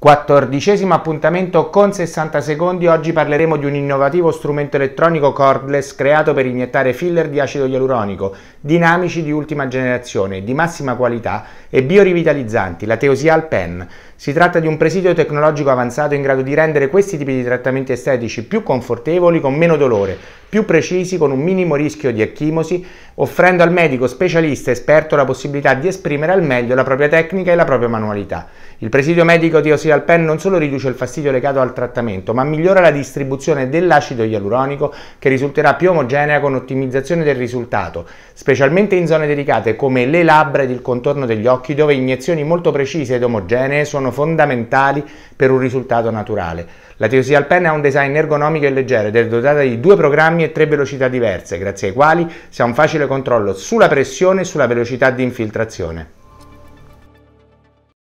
Quattordicesimo appuntamento con 60 secondi, oggi parleremo di un innovativo strumento elettronico cordless creato per iniettare filler di acido ialuronico, dinamici di ultima generazione, di massima qualità e biorivitalizzanti, la Teosial Pen. Si tratta di un presidio tecnologico avanzato in grado di rendere questi tipi di trattamenti estetici più confortevoli con meno dolore, più precisi con un minimo rischio di ecchimosi, offrendo al medico specialista esperto la possibilità di esprimere al meglio la propria tecnica e la propria manualità. Il presidio medico di Osil Pen non solo riduce il fastidio legato al trattamento, ma migliora la distribuzione dell'acido ialuronico che risulterà più omogenea con ottimizzazione del risultato, specialmente in zone delicate come le labbra ed il contorno degli occhi dove iniezioni molto precise ed omogenee sono fondamentali per un risultato naturale. La Teosil Pen ha un design ergonomico e leggero ed è dotata di due programmi armi e tre velocità diverse, grazie ai quali si ha un facile controllo sulla pressione e sulla velocità di infiltrazione.